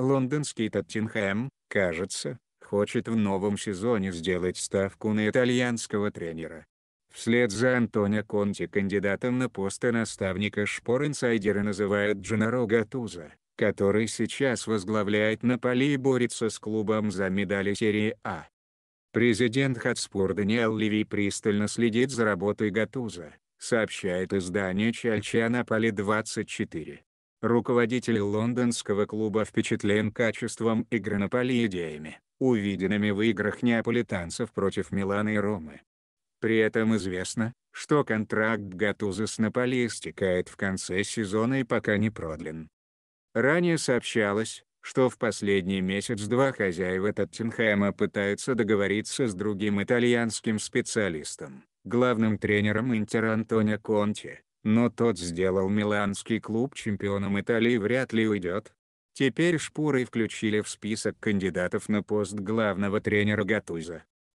лондонский Тоттенхэм, кажется, хочет в новом сезоне сделать ставку на итальянского тренера. Вслед за Антонио Конти кандидатом на пост наставника шпор инсайдеры называют Дженаро Гатуза, который сейчас возглавляет Наполи и борется с клубом за медали серии А. Президент Хатспур Даниэл Леви пристально следит за работой Гатуза, сообщает издание Чальча Наполи 24. Руководитель лондонского клуба впечатлен качеством игры на поле идеями, увиденными в играх неаполитанцев против Милана и Ромы. При этом известно, что контракт Гатуза с Наполи истекает в конце сезона и пока не продлен. Ранее сообщалось, что в последний месяц-два хозяева Тоттенхэма пытаются договориться с другим итальянским специалистом, главным тренером Интер Антонио Конти, но тот сделал миланский клуб чемпионом Италии вряд ли уйдет. Теперь Шпуры включили в список кандидатов на пост главного тренера Гатуза.